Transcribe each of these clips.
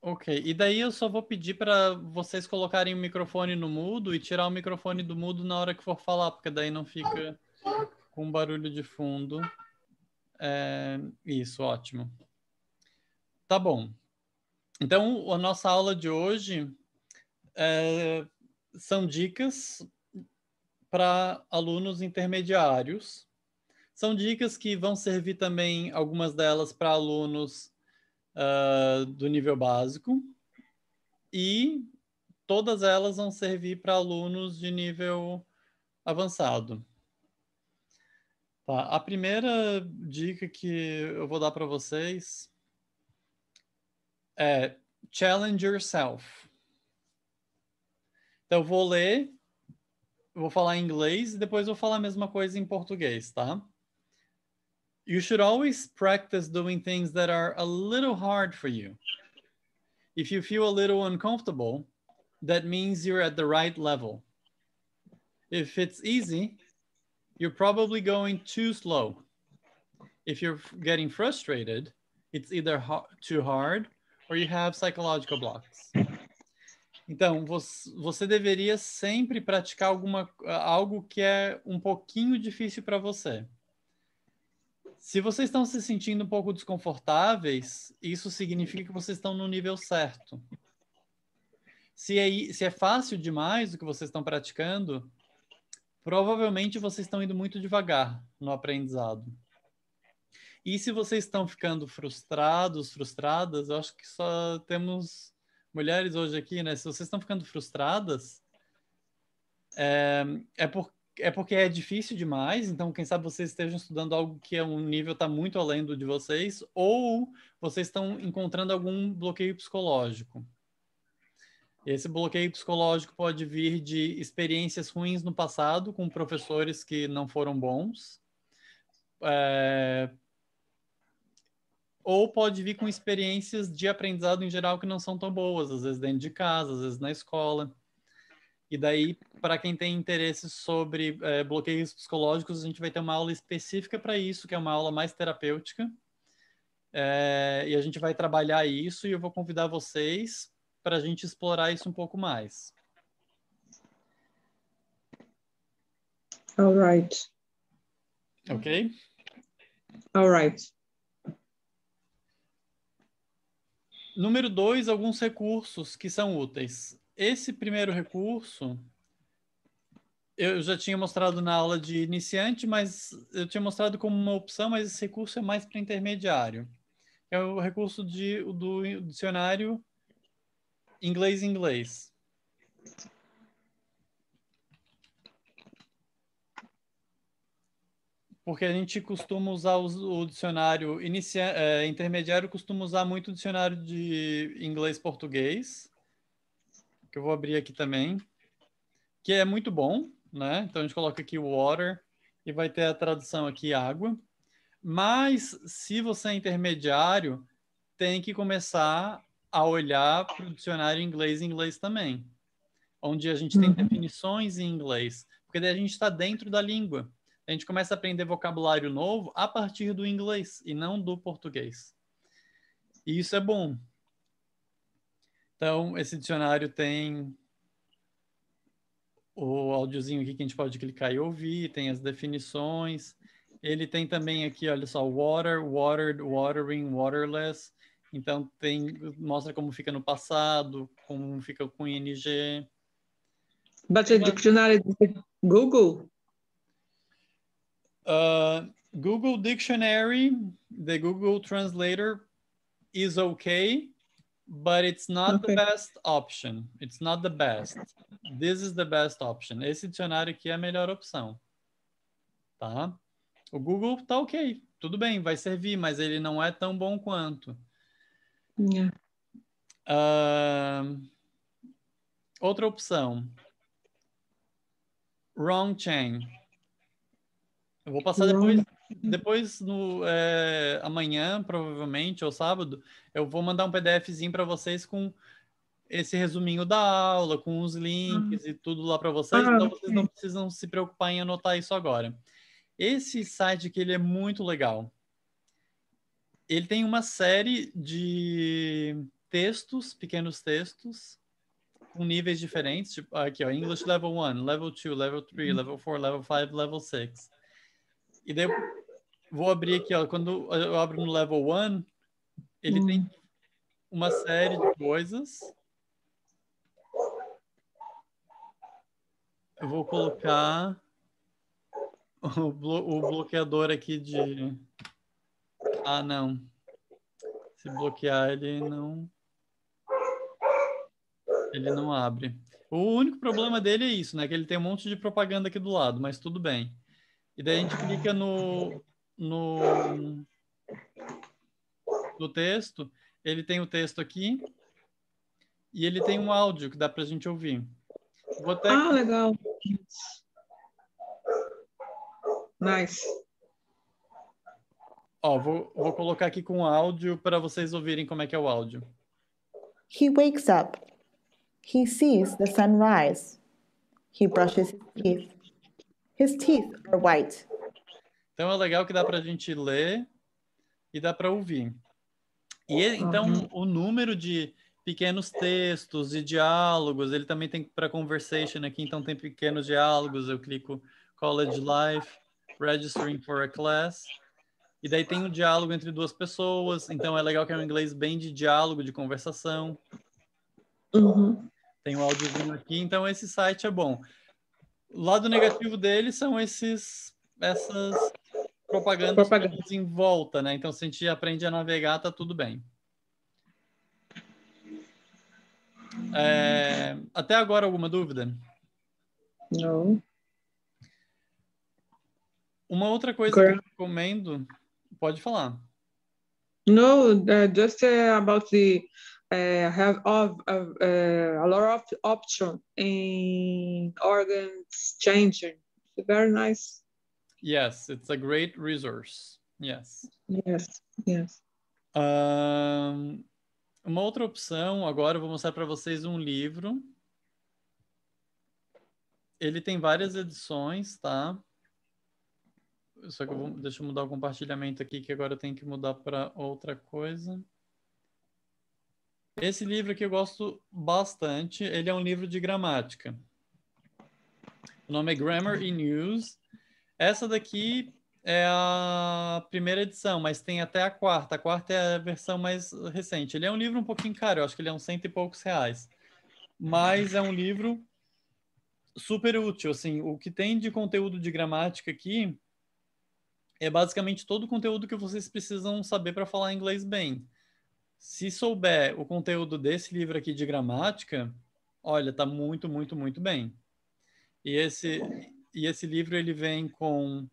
Ok, e daí eu só vou pedir para vocês colocarem o microfone no mudo e tirar o microfone do mudo na hora que for falar, porque daí não fica com barulho de fundo. É, isso, ótimo. Tá bom. Então, a nossa aula de hoje é, são dicas para alunos intermediários. São dicas que vão servir também, algumas delas, para alunos uh, do nível básico e todas elas vão servir para alunos de nível avançado. Tá, a primeira dica que eu vou dar para vocês é challenge yourself. Então, eu vou ler, vou falar em inglês e depois vou falar a mesma coisa em português, tá? you should always practice doing things that are a little hard for you. If you feel a little uncomfortable, that means you're at the right level. If it's easy, you're probably going too slow. If you're getting frustrated, it's either ha too hard or you have psychological blocks. Então, você deveria sempre praticar alguma, ah, algo que é um pouquinho difícil para você. Se vocês estão se sentindo um pouco desconfortáveis, isso significa que vocês estão no nível certo. Se é, se é fácil demais o que vocês estão praticando, provavelmente vocês estão indo muito devagar no aprendizado. E se vocês estão ficando frustrados, frustradas, eu acho que só temos mulheres hoje aqui, né? Se vocês estão ficando frustradas, é, é, por, é porque é difícil demais, então quem sabe vocês estejam estudando algo que é um nível está muito além do de vocês, ou vocês estão encontrando algum bloqueio psicológico. Esse bloqueio psicológico pode vir de experiências ruins no passado com professores que não foram bons, é... ou pode vir com experiências de aprendizado em geral que não são tão boas, às vezes dentro de casa, às vezes na escola. E daí, para quem tem interesse sobre é, bloqueios psicológicos, a gente vai ter uma aula específica para isso, que é uma aula mais terapêutica. É, e a gente vai trabalhar isso e eu vou convidar vocês para a gente explorar isso um pouco mais. All right. Ok? All right. Número dois, alguns recursos que são úteis esse primeiro recurso eu já tinha mostrado na aula de iniciante, mas eu tinha mostrado como uma opção, mas esse recurso é mais para intermediário. É o recurso de, do dicionário inglês-inglês. Porque a gente costuma usar o, dicionário inicia, é, intermediário, costuma usar muito o dicionário de inglês-português que eu vou abrir aqui também, que é muito bom, né? Então a gente coloca aqui water e vai ter a tradução aqui água. Mas se você é intermediário, tem que começar a olhar para o dicionário inglês e inglês também, onde a gente tem uhum. definições em inglês, porque daí a gente está dentro da língua. A gente começa a aprender vocabulário novo a partir do inglês e não do português. E isso é bom, então, esse dicionário tem o áudiozinho aqui que a gente pode clicar e ouvir, tem as definições. Ele tem também aqui, olha só, water, watered, watering, waterless. Então tem mostra como fica no passado, como fica com ing. Bate o dicionário Google. Uh, Google Dictionary, the Google Translator is okay but it's not okay. the best option. It's not the best. This is the best option. Esse dicionário aqui é a melhor opção. Tá? O Google tá ok, tudo bem, vai servir, mas ele não é tão bom quanto. Yeah. Uh, outra opção. Wrong chain. Eu vou passar depois depois, no, é, amanhã, provavelmente, ou sábado, eu vou mandar um PDFzinho para vocês com esse resuminho da aula, com os links uhum. e tudo lá para vocês. Ah, então, okay. vocês não precisam se preocupar em anotar isso agora. Esse site aqui, ele é muito legal. Ele tem uma série de textos, pequenos textos, com níveis diferentes, tipo, aqui, ó, English Level 1, Level 2, Level 3, uhum. Level 4, Level 5, Level 6. E daí Vou abrir aqui, ó. Quando eu abro no level 1, ele hum. tem uma série de coisas. Eu vou colocar o, blo o bloqueador aqui de. Ah, não. Se bloquear, ele não. Ele não abre. O único problema dele é isso, né? Que ele tem um monte de propaganda aqui do lado, mas tudo bem. E daí a gente clica no no, no texto, ele tem o texto aqui e ele tem um áudio que dá para a gente ouvir. Vou até... Ah, legal. Nice. Ó, vou, vou colocar aqui com áudio para vocês ouvirem como é que é o áudio. He wakes up. He sees the sunrise. He brushes his teeth. His teeth are white. Então é legal que dá para a gente ler e dá para ouvir. E então uhum. o número de pequenos textos e diálogos, ele também tem para conversation aqui, então tem pequenos diálogos, eu clico college life, registering for a class. E daí tem um diálogo entre duas pessoas, então é legal que é um inglês bem de diálogo, de conversação. Uhum. Tem um áudiozinho aqui, então esse site é bom. O lado negativo dele são esses essas propaganda, propaganda. em volta, né? Então, se a gente aprende a navegar, tá tudo bem. É, até agora, alguma dúvida? Não. Uma outra coisa Girl. que eu recomendo, pode falar. No, uh, just uh, about the uh, have of, uh, a lot of option in organs changing. Very nice. Yes, it's a great resource. Yes. Yes, yes. Um, uma outra opção, agora eu vou mostrar para vocês um livro. Ele tem várias edições, tá? Só que eu vou, deixa eu mudar o compartilhamento aqui, que agora eu tenho que mudar para outra coisa. Esse livro aqui eu gosto bastante. Ele é um livro de gramática. O nome é Grammar in Use essa daqui é a primeira edição, mas tem até a quarta. A quarta é a versão mais recente. Ele é um livro um pouquinho caro, eu acho que ele é uns cento e poucos reais. Mas é um livro super útil, assim, o que tem de conteúdo de gramática aqui é basicamente todo o conteúdo que vocês precisam saber para falar inglês bem. Se souber o conteúdo desse livro aqui de gramática, olha, tá muito, muito, muito bem. E esse e esse livro ele vem com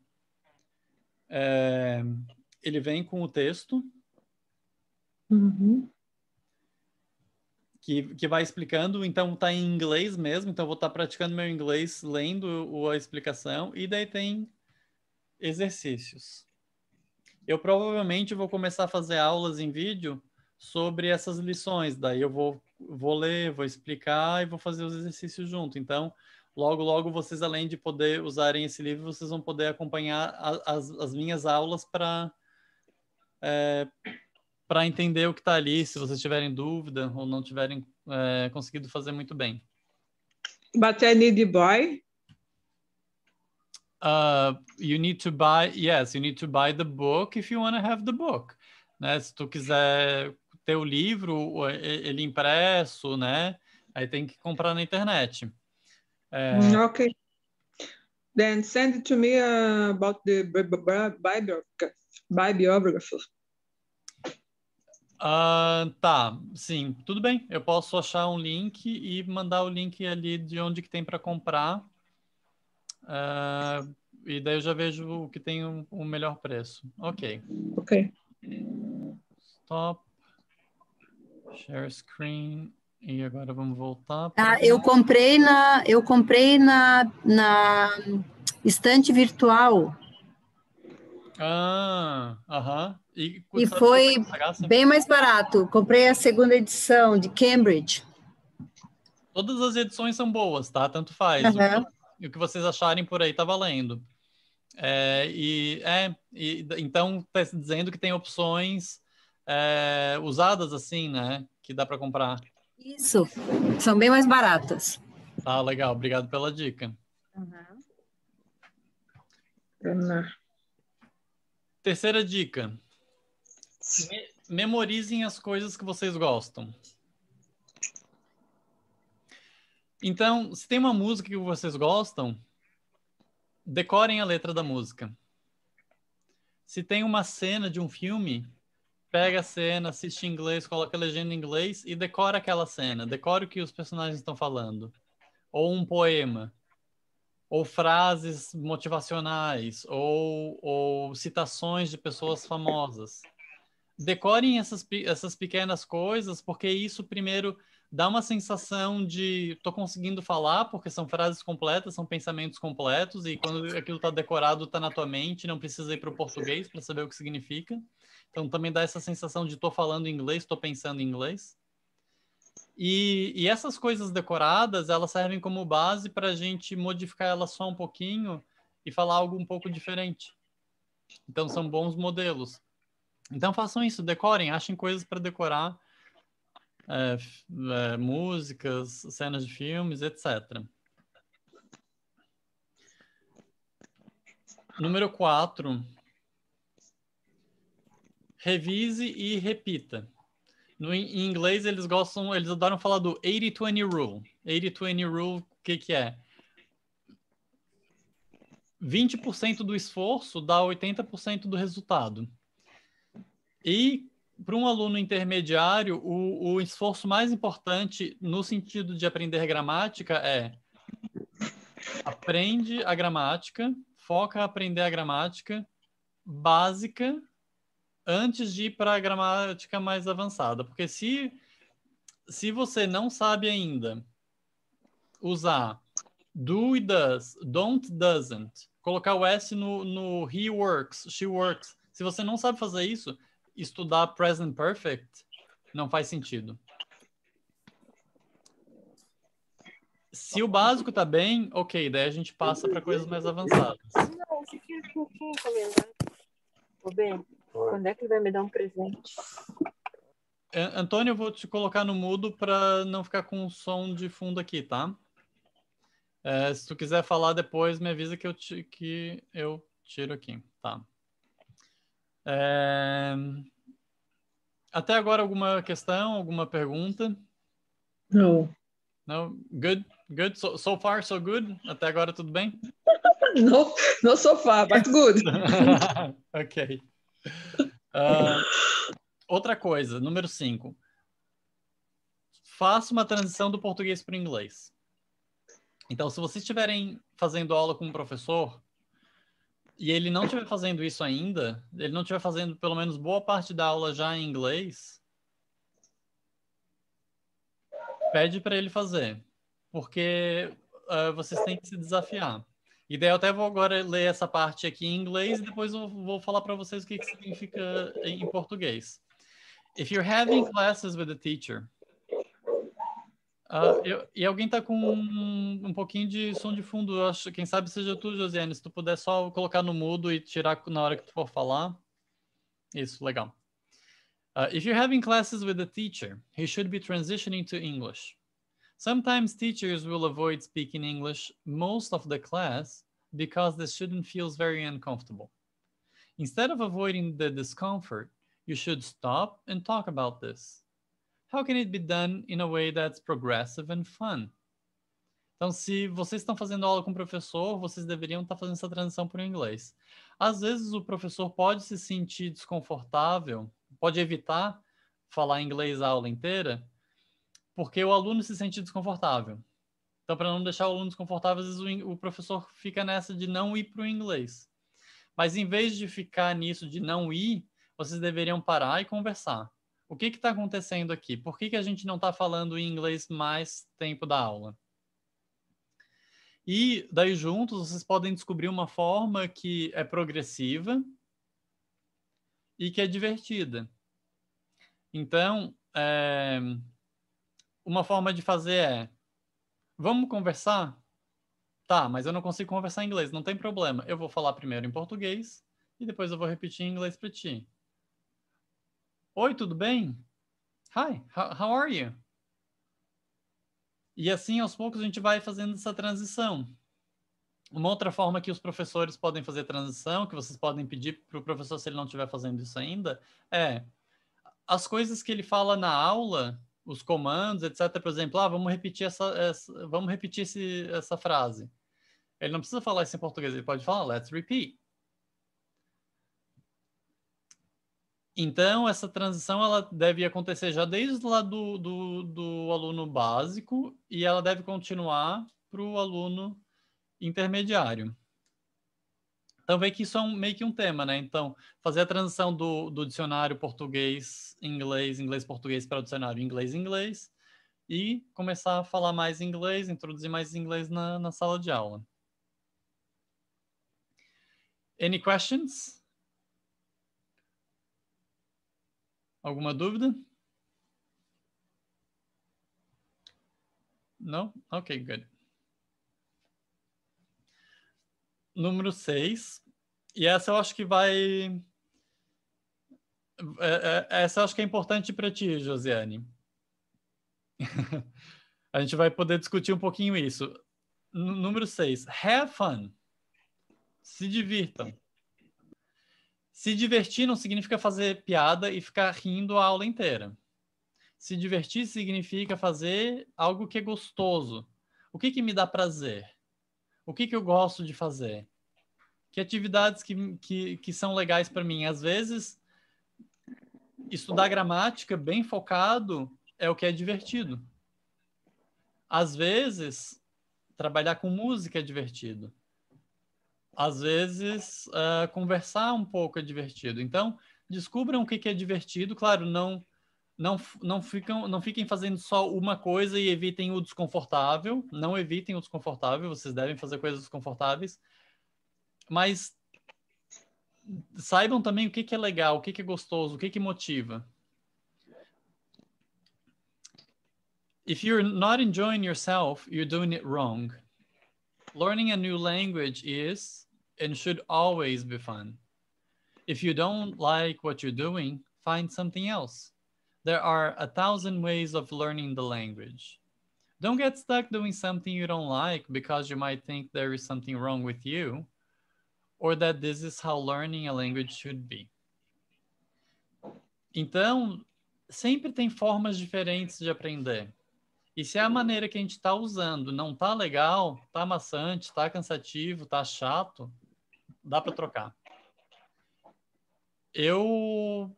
é, ele vem com o texto uhum. que, que vai explicando, então está em inglês mesmo, então vou estar tá praticando meu inglês lendo o, a explicação, e daí tem exercícios. Eu provavelmente vou começar a fazer aulas em vídeo sobre essas lições, daí eu vou, vou ler, vou explicar e vou fazer os exercícios junto. Então, Logo, logo, vocês, além de poder usarem esse livro, vocês vão poder acompanhar a, as, as minhas aulas para é, para entender o que está ali, se vocês tiverem dúvida ou não tiverem é, conseguido fazer muito bem. But I need to buy. Uh, you need to buy, yes, you need to buy the book if you want to have the book. Né? Se tu quiser ter o livro, ele impresso, né? Aí tem que comprar na internet. Uh, okay. Then send it to me uh, about the bibliography. Uh, ah, tá, sim, tudo bem. Eu posso achar um link e mandar o link ali de onde que tem para comprar. Uh, e daí eu já vejo o que tem o um, um melhor preço. Ok. Ok. Stop. Share screen. E agora vamos voltar. Ah, eu comprei na, eu comprei na, na estante virtual. Ah, aham. E, e foi bem mais barato. Comprei a segunda edição de Cambridge. Todas as edições são boas, tá? Tanto faz. Uhum. O, o, que vocês acharem por aí tá valendo. É, e, é, e, então tá dizendo que tem opções é, usadas assim, né? Que dá para comprar. Isso, são bem mais baratas. Tá, legal, obrigado pela dica. Uhum. Terceira dica. Me memorizem as coisas que vocês gostam. Então, se tem uma música que vocês gostam, decorem a letra da música. Se tem uma cena de um filme pega a cena, assiste em inglês, coloca a legenda em inglês e decora aquela cena, decora o que os personagens estão falando. Ou um poema, ou frases motivacionais, ou, ou citações de pessoas famosas. Decorem essas, essas pequenas coisas, porque isso primeiro dá uma sensação de estou conseguindo falar, porque são frases completas, são pensamentos completos, e quando aquilo está decorado, está na tua mente, não precisa ir para o português para saber o que significa. Então também dá essa sensação de estou falando inglês, estou pensando em inglês. E, e, essas coisas decoradas, elas servem como base para a gente modificar elas só um pouquinho e falar algo um pouco diferente. Então são bons modelos. Então façam isso, decorem, achem coisas para decorar, é, é, músicas, cenas de filmes, etc. Número 4, revise e repita. No, em inglês, eles gostam, eles adoram falar do 80-20 rule. 80-20 rule, o que, que é? 20% do esforço dá 80% do resultado. E para um aluno intermediário, o, o, esforço mais importante no sentido de aprender gramática é aprende a gramática, foca a aprender a gramática básica antes de ir para a gramática mais avançada. Porque se, se você não sabe ainda usar do e does, don't, doesn't, colocar o S no, no he works, she works, se você não sabe fazer isso, estudar present perfect não faz sentido. Se o básico tá bem, ok, daí a gente passa para coisas mais avançadas. Não, se quer um pouquinho, Ô, bem. Quando é que ele vai me dar um presente? É, Antônio, eu vou te colocar no mudo para não ficar com o som de fundo aqui, tá? É, se tu quiser falar depois, me avisa que eu, que eu tiro aqui, tá? É... Até agora, alguma questão, alguma pergunta? Não. Não? Good? Good? So, so far, so good? Até agora, tudo bem? não, não so far, but good. ok. Uh, outra coisa, número 5. Faça uma transição do português para o inglês. Então, se vocês estiverem fazendo aula com um professor e ele não estiver fazendo isso ainda, ele não estiver fazendo pelo menos boa parte da aula já em inglês, pede para ele fazer. Porque uh, vocês têm que se desafiar. E daí eu até vou agora ler essa parte aqui em inglês e depois eu vou falar para vocês o que, que significa em português. If you're having classes with a teacher. Uh, eu, e alguém tá com um, um, pouquinho de som de fundo, acho. Quem sabe seja tu, Josiane, se tu puder só colocar no mudo e tirar na hora que tu for falar. Isso, legal. Uh, if you're having classes with a teacher, he should be transitioning to English. Sometimes teachers will avoid speaking English most of the class because the student feels very uncomfortable. Instead of avoiding the discomfort, you should stop and talk about this. How can it be done in a way that's progressive and fun? Então, se vocês estão fazendo aula com o professor, vocês deveriam estar fazendo essa transição para o inglês. Às vezes, o professor pode se sentir desconfortável, pode evitar falar inglês a aula inteira, porque o aluno se sente desconfortável. Então, para não deixar o aluno desconfortável, às vezes o, o professor fica nessa de não ir para o inglês. Mas em vez de ficar nisso de não ir, vocês deveriam parar e conversar. O que está acontecendo aqui? Por que, que a gente não está falando em inglês mais tempo da aula? E daí juntos vocês podem descobrir uma forma que é progressiva e que é divertida. Então, é, uma forma de fazer é: vamos conversar? Tá, mas eu não consigo conversar em inglês, não tem problema. Eu vou falar primeiro em português e depois eu vou repetir em inglês para ti. Oi, tudo bem? Hi, how, are you? E assim, aos poucos, a gente vai fazendo essa transição. Uma outra forma que os professores podem fazer transição, que vocês podem pedir para o professor se ele não estiver fazendo isso ainda, é as coisas que ele fala na aula os comandos, etc. Por exemplo, ah, vamos repetir essa, essa vamos repetir esse, essa frase. Ele não precisa falar isso em português, ele pode falar let's repeat. Então, essa transição ela deve acontecer já desde lá do, do, do aluno básico e ela deve continuar para o aluno intermediário. Então vê que isso é um, meio que um tema, né? Então, fazer a transição do, do dicionário português-inglês, inglês-português para o dicionário inglês-inglês e começar a falar mais inglês, introduzir mais inglês na, na sala de aula. Any questions? Alguma dúvida? Não? Ok, good. número 6. E essa eu acho que vai. É, é, essa eu acho que é importante para ti, Josiane. A gente vai poder discutir um pouquinho isso. número 6. Have fun. Se divirtam. Se divertir não significa fazer piada e ficar rindo a aula inteira. Se divertir significa fazer algo que é gostoso. O que, que me dá prazer? o que, que eu gosto de fazer? Que atividades que, que, que são legais para mim? Às vezes, estudar gramática bem focado é o que é divertido. Às vezes, trabalhar com música é divertido. Às vezes, uh, conversar um pouco é divertido. Então, descubram o que, que é divertido. Claro, não não, não, ficam, não fiquem fazendo só uma coisa e evitem o desconfortável. Não evitem o desconfortável, vocês devem fazer coisas desconfortáveis. Mas saibam também o que, que é legal, o que, que é gostoso, o que, que motiva. If you're not enjoying yourself, you're doing it wrong. Learning a new language is and should always be fun. If you don't like what you're doing, find something else. There are a thousand ways of learning the language. Don't get stuck doing something you don't like because you might think there is something wrong with you or that this is how learning a language should be. Então, sempre tem formas diferentes de aprender. E se a maneira que a gente está usando não está legal, está maçante, está cansativo, está chato, dá para trocar. Eu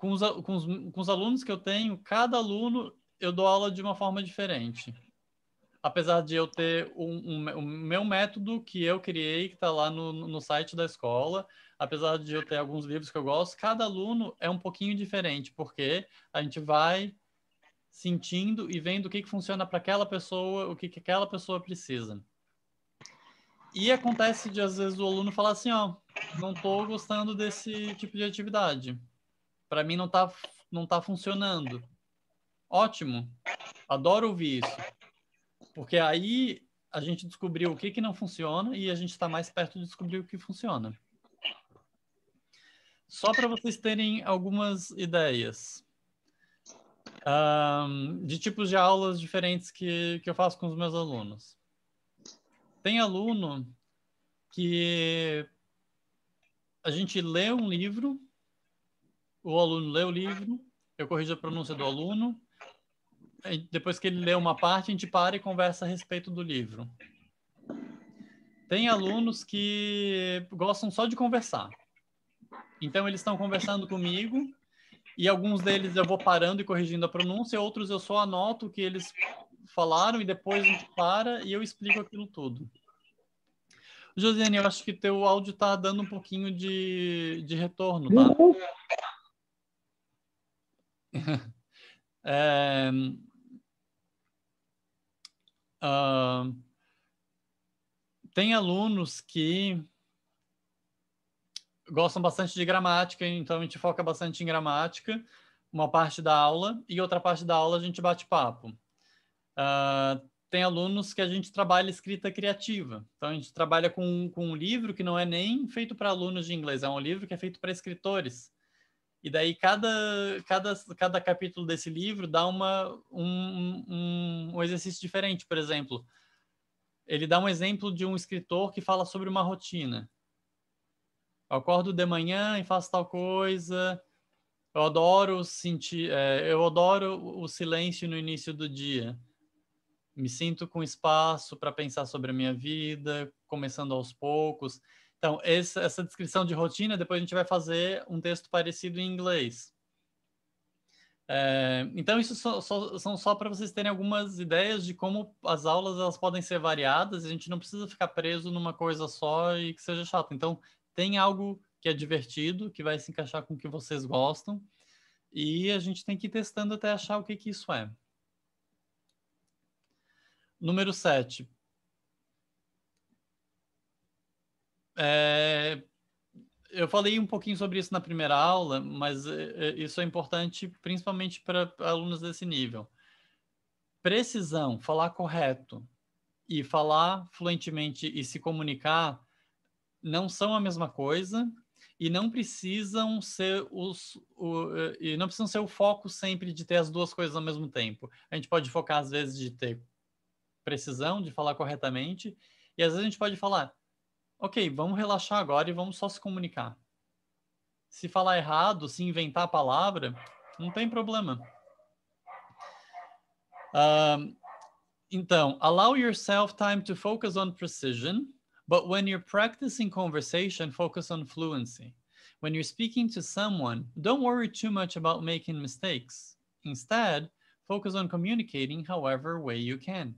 com os, com, os, com os alunos que eu tenho, cada aluno eu dou aula de uma forma diferente. Apesar de eu ter o um, um, um, meu método que eu criei, que está lá no, no site da escola, apesar de eu ter alguns livros que eu gosto, cada aluno é um pouquinho diferente, porque a gente vai sentindo e vendo o que, que funciona para aquela pessoa, o que, que aquela pessoa precisa. E acontece de, às vezes, o aluno falar assim, ó, não estou gostando desse tipo de atividade para mim não está não tá funcionando. Ótimo. Adoro ouvir isso. Porque aí a gente descobriu o que, que não funciona e a gente está mais perto de descobrir o que funciona. Só para vocês terem algumas ideias um, de tipos de aulas diferentes que, que eu faço com os meus alunos. Tem aluno que a gente lê um livro o aluno lê o livro, eu corrijo a pronúncia do aluno, depois que ele lê uma parte, a gente para e conversa a respeito do livro. Tem alunos que gostam só de conversar. Então, eles estão conversando comigo e alguns deles eu vou parando e corrigindo a pronúncia, outros eu só anoto o que eles falaram e depois a gente para e eu explico aquilo tudo. Josiane, eu acho que teu áudio está dando um pouquinho de, de retorno, tá? um, ehm, uh, tem alunos que gostam bastante de gramática, então a gente foca bastante em gramática, uma parte da aula, e outra parte da aula a gente bate papo. Uh, tem alunos que a gente trabalha escrita criativa. Então, a gente trabalha com, com um livro que não é nem feito para alunos de inglês, é um livro que é feito para escritores. E daí cada, cada, cada capítulo desse livro dá uma, um, um, um exercício diferente, por exemplo. Ele dá um exemplo de um escritor que fala sobre uma rotina. Eu acordo de manhã e faço tal coisa. Eu adoro sentir, é, eu adoro o silêncio no início do dia. Me sinto com espaço para pensar sobre a minha vida, começando aos poucos. Então, essa, essa descrição de rotina, depois a gente vai fazer um texto parecido em inglês. É, então, isso são só para vocês terem algumas ideias de como as aulas elas podem ser variadas, a gente não precisa ficar preso numa coisa só e que seja chato. Então, tem algo que é divertido, que vai se encaixar com o que vocês gostam, e a gente tem que ir testando até achar o que, que isso é. Número 7. É, eu falei um pouquinho sobre isso na primeira aula, mas é, é, isso é importante principalmente para alunos desse nível. Precisão, falar correto e falar fluentemente e se comunicar não são a mesma coisa e não precisam ser os o, é, e não precisam ser o foco sempre de ter as duas coisas ao mesmo tempo. A gente pode focar às vezes de ter precisão, de falar corretamente, e às vezes a gente pode falar ok, vamos relaxar agora e vamos só se comunicar. Se falar errado, se inventar a palavra, não tem problema. então, allow yourself time to focus on precision, but when you're practicing conversation, focus on fluency. When you're speaking to someone, don't worry too much about making mistakes. Instead, focus on communicating however way you can.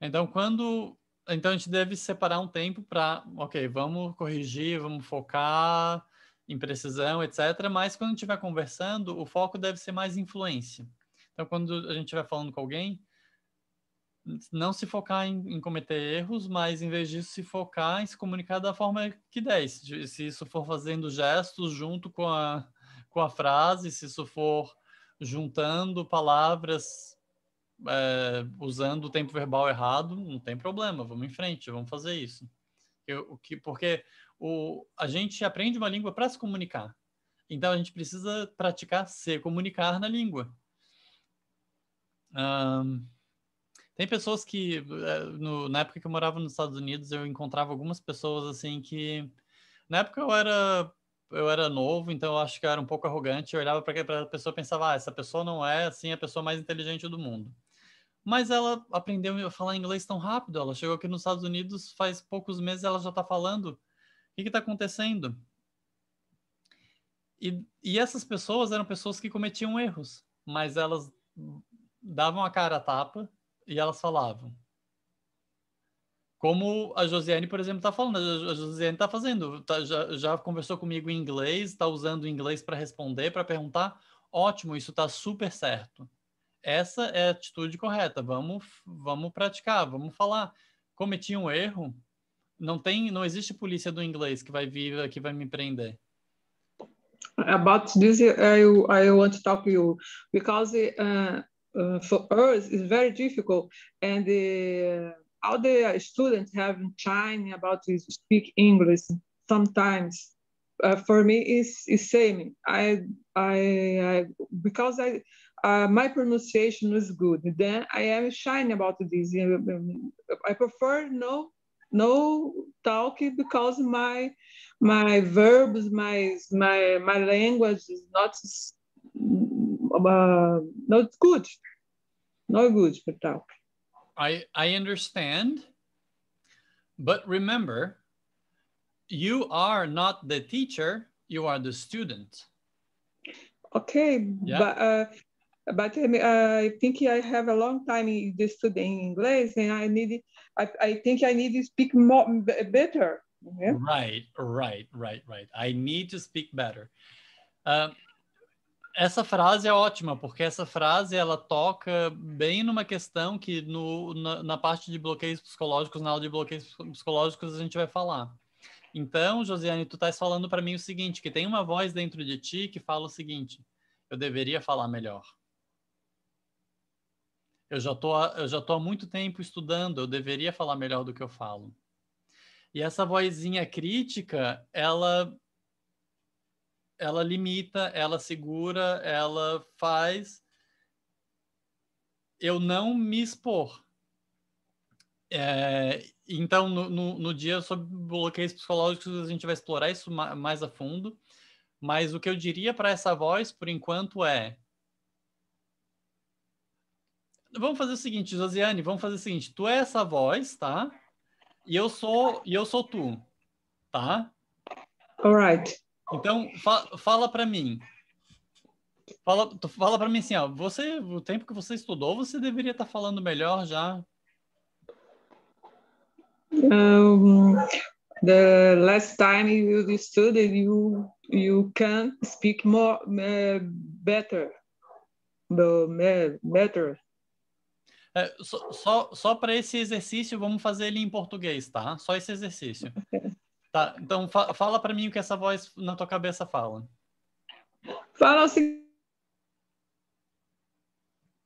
Então, quando então a gente deve separar um tempo para, ok, vamos corrigir, vamos focar em precisão, etc. Mas quando a gente estiver conversando, o foco deve ser mais influência. Então quando a gente estiver falando com alguém, não se focar em, em, cometer erros, mas em vez disso se focar em se comunicar da forma que der. Se, se isso for fazendo gestos junto com a, com a frase, se isso for juntando palavras é, usando o tempo verbal errado, não tem problema, vamos em frente, vamos fazer isso. Eu, o que, porque o, a gente aprende uma língua para se comunicar. Então a gente precisa praticar se comunicar na língua. Um, tem pessoas que, eh, no, na época que eu morava nos Estados Unidos, eu encontrava algumas pessoas assim que. Na época eu era eu era novo, então eu acho que eu era um pouco arrogante. Eu olhava para a pessoa e pensava, ah, essa pessoa não é assim é a pessoa mais inteligente do mundo mas ela aprendeu a falar inglês tão rápido. Ela chegou aqui nos Estados Unidos faz poucos meses, ela já está falando. O que está acontecendo? E, e, essas pessoas eram pessoas que cometiam erros, mas elas davam a cara a tapa e elas falavam. Como a Josiane, por exemplo, está falando, a Josiane está fazendo, tá, já, já conversou comigo em inglês, está usando o inglês para responder, para perguntar. Ótimo, isso está super certo essa é a atitude correta. Vamos, vamos praticar, vamos falar. Cometi um erro. Não tem, não existe polícia do inglês que vai vir que vai me prender. About é, this, I, I want to talk to you because uh, uh for us it's very difficult and the, uh, all the students have in China about to speak English sometimes. Uh, for me, it's, it's same. I, I, I because I Uh, my pronunciation is good. Then I am shy about this. Um, I prefer no no talk because my my verbs, my my my language is not um, uh, not good, not good for talk. I I understand, but remember, you are not the teacher. You are the student. Okay, yeah. but uh, but eh, I think I have a long time studying English, and I need, I, I think I need to speak more better. Yeah? Right, right, right, right. I need to speak better. Uh, essa frase é ótima porque essa frase ela toca bem numa questão que no, na, na parte de bloqueios psicológicos, na aula de bloqueios psicológicos a gente vai falar. Então, Josiane, tu estás falando para mim o seguinte, que tem uma voz dentro de ti que fala o seguinte: eu deveria falar melhor eu já tô, eu já tô há muito tempo estudando, eu deveria falar melhor do que eu falo. E essa vozinha crítica, ela ela limita, ela segura, ela faz eu não me expor. É, então, no, no, no, dia sobre bloqueios psicológicos, a gente vai explorar isso mais a fundo. Mas o que eu diria para essa voz, por enquanto, é: Vamos fazer o seguinte, Josiane, vamos fazer o seguinte, tu é essa voz, tá? E eu sou, e eu sou tu, tá? Alright. Então, fa fala para mim. Fala, fala para mim assim, ó, você, o tempo que você estudou, você deveria estar tá falando melhor já. Um, the last time you studied, you you can speak more uh, better, uh, better. É, só só, para esse exercício, vamos fazer ele em português, tá? Só esse exercício. Tá, então fa fala para mim o que essa voz na tua cabeça fala. Fala o seguinte.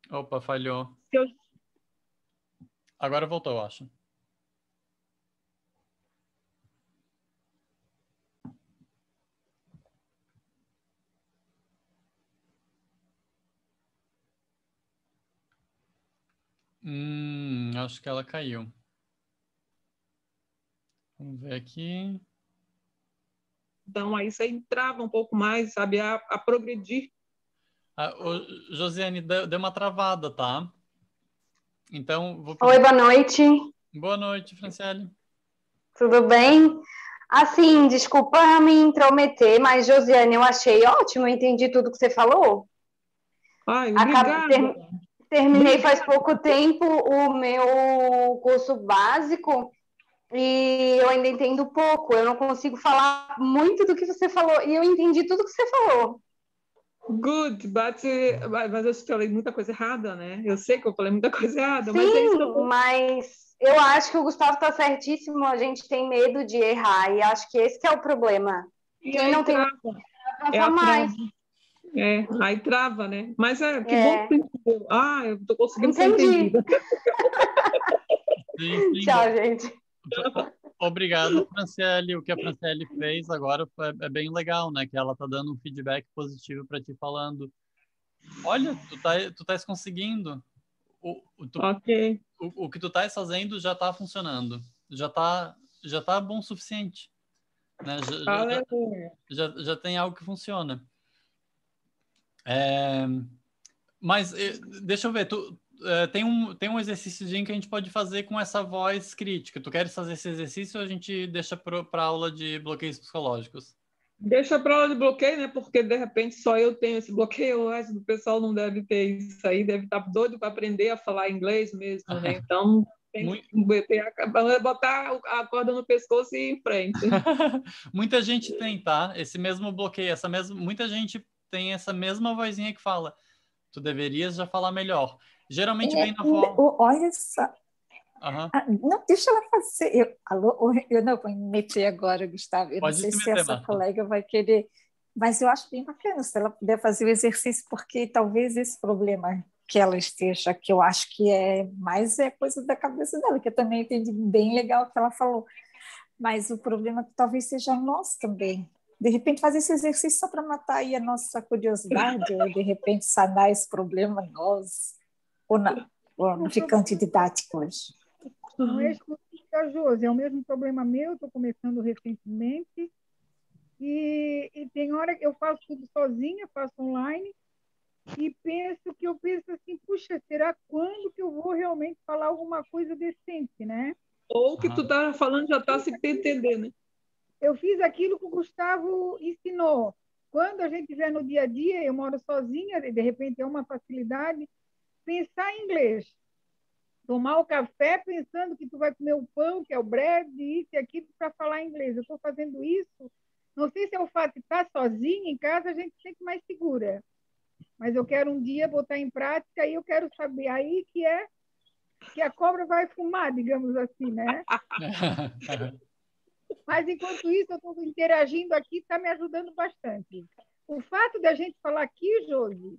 Opa, falhou. Eu... Agora voltou, eu acho. Hum, acho que ela caiu. Vamos ver aqui. Então, aí você entrava um pouco mais, sabe, a, a progredir. Ah, Josiane, deu, deu, uma travada, tá? Então, vou... Oi, boa noite. Boa noite, Franciele. Tudo bem? Assim, desculpa me intrometer, mas, Josiane, eu achei ótimo, eu entendi tudo que você falou. Ai, obrigada. Acabei, Terminei faz pouco tempo o meu curso básico e eu ainda entendo pouco. Eu não consigo falar muito do que você falou e eu entendi tudo que você falou. Good, but, eh, mas eu falei muita coisa errada, né? Eu sei que eu falei muita coisa errada, Sim, mas Mas eu acho que o Gustavo está certíssimo, a gente tem medo de errar, e acho que esse que é o problema. E Quem não tem medo, é mais. É, aí trava, né? Mas é, que é. bom que Ah, eu tô conseguindo Entendi. sim, sim. Tchau, gente. Obrigado, Franciele. O que a Franciele fez agora foi, é bem legal, né? Que ela tá dando um feedback positivo para ti falando. Olha, tu tá, tu tá conseguindo. O, o, tu, o, o que tu tá fazendo já tá funcionando. Já tá, já tá bom o suficiente. Né? Já, já, já, já tem algo que funciona. É, mas eh, deixa eu ver, tu, é, tem, um, tem um exercíciozinho que a gente pode fazer com essa voz crítica. Tu queres fazer esse exercício ou a gente deixa para aula de bloqueios psicológicos? Deixa para aula de bloqueio, né? Porque de repente só eu tenho esse bloqueio, o resto do pessoal não deve ter isso aí, deve estar tá doido para aprender a falar inglês mesmo, né? Então tem muito... que botar a corda no pescoço e ir em frente. muita gente tem, tá? Esse mesmo bloqueio, essa mesma, muita gente tem essa mesma vozinha que fala, tu deverias já falar melhor. Geralmente é, vem na forma. Olha só. Uhum. Ah, não, deixa ela fazer. Eu, alô, eu não vou me meter agora, Gustavo. Eu Pode não sei se meter, essa Marta. colega vai querer. Mas eu acho bem bacana se ela puder fazer o exercício, porque talvez esse problema que ela esteja, que eu acho que é mais é coisa da cabeça dela, que eu também entendi bem legal o que ela falou. Mas o problema que talvez seja nosso também, de repente fazer esse exercício só para matar aí a nossa curiosidade, ou de repente sanar esse problema nós, ou não, ou ficante didático hoje. Não é contagioso, é o mesmo problema meu, estou começando recentemente, e, e tem hora que eu faço tudo sozinha, faço online, e penso que eu penso assim, puxa, será quando que eu vou realmente falar alguma coisa decente, né? Ou que tu ah. tá falando já tá se entendendo, né? eu fiz aquilo que o Gustavo ensinou. Quando a gente estiver no dia a dia, eu moro sozinha, de repente é uma facilidade, pensar em inglês. Tomar o café pensando que tu vai comer o pão, que é o bread, isso e aquilo, para falar inglês. Eu estou fazendo isso. Não sei se é o fato de estar sozinha em casa, a gente sente mais segura. Mas eu quero um dia botar em prática e eu quero saber aí que é que a cobra vai fumar, digamos assim, né? Mas, enquanto isso, eu estou interagindo aqui, está me ajudando bastante. O fato da gente falar aqui, Josi,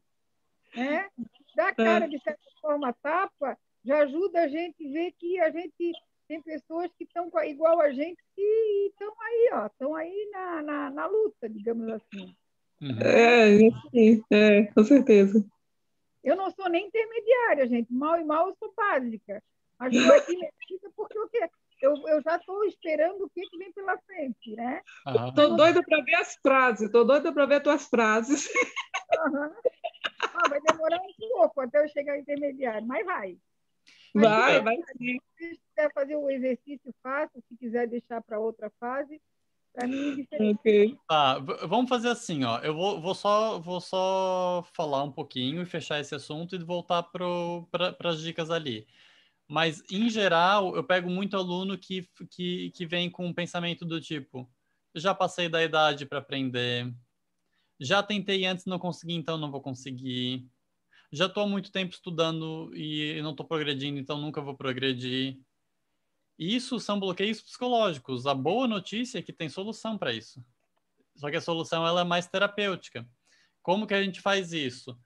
né, da é. cara, de certa forma, tapa, já ajuda a gente ver que a gente tem pessoas que estão igual a gente que estão aí, ó, estão aí na, na, na, luta, digamos assim. Uhum. É, sim, é, com certeza. Eu não sou nem intermediária, gente. Mal e mal eu sou básica. Ajudo aqui porque eu quero eu, eu já estou esperando o que, que vem pela frente, né? Estou uhum. doida para ver as frases, estou doida para ver as tuas frases. Uhum. Ah, vai demorar um pouco até eu chegar ao intermediário, mas vai. vai, vai sim. Se quiser fazer o um exercício, fácil, Se quiser deixar para outra fase, para mim é Okay. Tá, vamos fazer assim, ó. Eu vou, vou, só, vou só falar um pouquinho e fechar esse assunto e voltar para as dicas ali. Mas, em geral, eu pego muito aluno que, que, que vem com um pensamento do tipo: já passei da idade para aprender, já tentei antes não consegui, então não vou conseguir, já estou há muito tempo estudando e não estou progredindo, então nunca vou progredir. Isso são bloqueios psicológicos. A boa notícia é que tem solução para isso. Só que a solução ela é mais terapêutica. Como que a gente faz isso?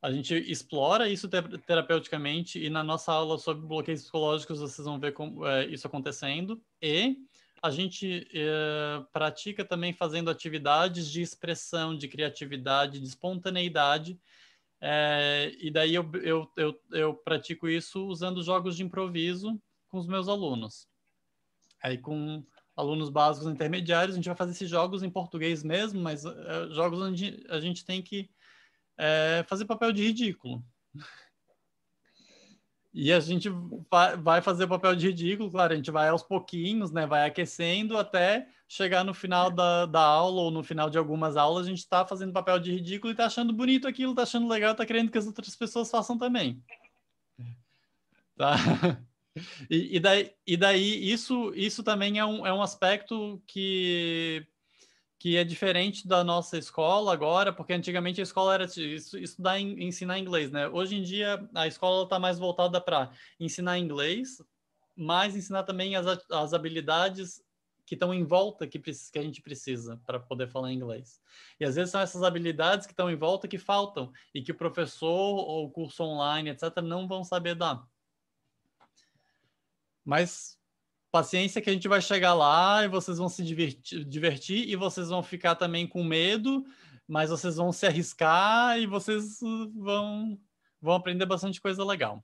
A gente explora isso terapeuticamente e na nossa aula sobre bloqueios psicológicos vocês vão ver como, é, isso acontecendo. E a gente é, pratica também fazendo atividades de expressão, de criatividade, de espontaneidade. É, e daí eu, eu, eu, eu pratico isso usando jogos de improviso com os meus alunos. Aí com alunos básicos intermediários, a gente vai fazer esses jogos em português mesmo, mas é, jogos onde a gente tem que é fazer papel de ridículo. E a gente vai fazer o papel de ridículo, claro, a gente vai aos pouquinhos, né? Vai aquecendo até chegar no final da, da aula ou no final de algumas aulas, a gente está fazendo papel de ridículo e está achando bonito aquilo, está achando legal, está querendo que as outras pessoas façam também. Tá? E, e, daí, e daí isso, isso também é um, é um aspecto que que é diferente da nossa escola agora, porque antigamente a escola era estudar ensinar inglês, né? Hoje em dia a escola está mais voltada para ensinar inglês, mas ensinar também as, as habilidades que estão em volta que, que a gente precisa para poder falar inglês. E às vezes são essas habilidades que estão em volta que faltam e que o professor ou o curso online, etc., não vão saber dar. Mas paciência que a gente vai chegar lá e vocês vão se divertir, divertir e vocês vão ficar também com medo, mas vocês vão se arriscar e vocês uh, vão, vão aprender bastante coisa legal.